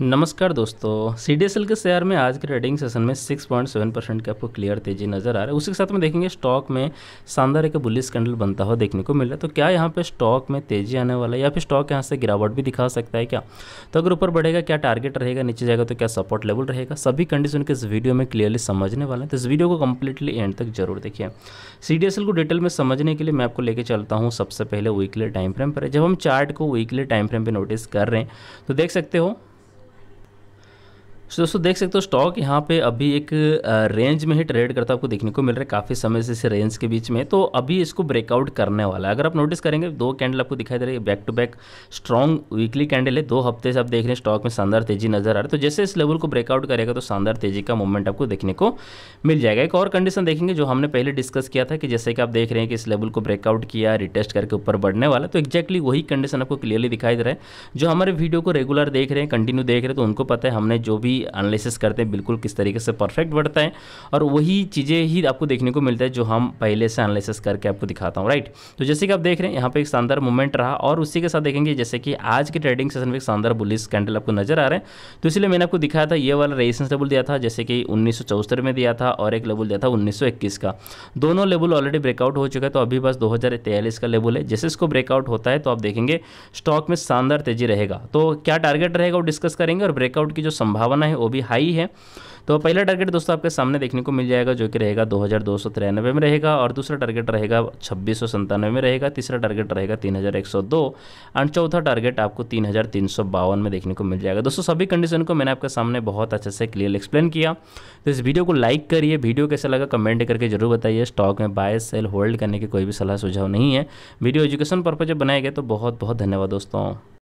नमस्कार दोस्तों C D S L के शेयर में आज के ट्रेडिंग सेशन में 6.7 परसेंट की आपको क्लियर तेजी नजर आ रहा है उसी के साथ में देखेंगे स्टॉक में शानदार एक बुलिस कैंडल बनता हुआ देखने को मिल रहा है तो क्या यहाँ पे स्टॉक में तेजी आने वाला है या फिर स्टॉक यहाँ से गिरावट भी दिखा सकता है क्या तो अगर ऊपर बढ़ेगा क्या टारगेट रहेगा नीचे जाएगा तो क्या सपोर्ट लेवल रहेगा सभी कंडीशन के इस वीडियो में क्लियरली समझने वाले हैं तो इस वीडियो को कम्प्लीटली एंड तक जरूर देखिए सी डी एस एल को डिटेल में समझने के लिए मैं आपको लेकर चलता हूँ सबसे पहले वीकली टाइम फ्रेम पर जब हम चार्ट को वीकली टाइम फ्रेम पर नोटिस कर रहे हैं तो देख सकते हो सो दोस्तों देख सकते हो स्टॉक यहाँ पे अभी एक रेंज में ही ट्रेड करता आपको देखने को मिल रहा है काफ़ी समय से इस रेंज के बीच में तो अभी इसको ब्रेकआउट करने वाला है अगर आप नोटिस करेंगे दो कैंडल आपको दिखाई दे रही है back to back strong weekly candle है दो हफ्ते से आप देख रहे हैं स्टॉक में शानदार तेजी नजर आ रहा है तो जैसे इस लेवल को ब्रेकआउट करेगा तो शानदार तेजी का मूवमेंट आपको देखने को मिल जाएगा एक और कंडीशन देखेंगे जो हमने पहले डिस्कस किया था कि जैसे कि आप देख रहे हैं कि इस लेवल को ब्रेकआउट किया रिटेस्ट करके ऊपर बढ़ने वाला तो एक्जैक्टली वही कंडीशन आपको क्लियरली दिखाई दे रहा है जो हमारे वीडियो को रेगुलर देख रहे हैं कंटिन्यू देख रहे हैं तो उनको पता है हमने जो भी भी एनालिसिस करते हैं बिल्कुल किस तरीके से परफेक्ट बढ़ता है और वही चीज़ें ही आपको देखने को मिलता है जो हम पहले से एनालिसिस करके आपको दिखाता हूँ राइट तो जैसे कि आप देख रहे हैं यहाँ पर एक शानदार मूवमेंट रहा और उसी के साथ देखेंगे जैसे कि आज के ट्रेडिंग सेशन में एक शानदार बुलिस कैंडल आपको नजर आ रहे हैं तो इसलिए मैंने आपको दिखाया था ये वाला रेजिस्टेंस लेवल दिया था जैसे कि उन्नीस में दिया था और एक लेवल दिया था उन्नीस का दोनों लेवल ऑलरेडी ब्रेकआउट हो चुका है तो अभी बस दो का लेवल है जैसे इसको ब्रेकआउट होता है तो आप देखेंगे स्टॉक में शानदार तेजी रहेगा तो क्या टारगेट रहेगा वो डिस्कस करेंगे और ब्रेकआउट की जो संभावना है वो भी हाई है तो पहला टारगेट दोस्तों आपके सामने देखने को मिल जाएगा जो कि रहेगा दो हज़ार दो सौ तिरानवे में रहेगा और दूसरा टारगेट रहेगा छब्बीस सौ में रहेगा तीसरा टारगेट रहेगा तीन हज़ार एक सौ दो एंड चौथा टारगेट आपको तीन हज़ार तीन सौ बावन में देखने को मिल जाएगा दोस्तों सभी कंडीशन को मैंने आपके सामने बहुत अच्छे से क्लियर एक्सप्लेन किया तो इस वीडियो को लाइक करिए वीडियो कैसा लगा कमेंट करके जरूर बताइए स्टॉक में बाय सेल होल्ड करने की कोई भी सलाह सुझाव नहीं है वीडियो एजुकेशन पर्पज बनाए गए तो बहुत बहुत धन्यवाद दोस्तों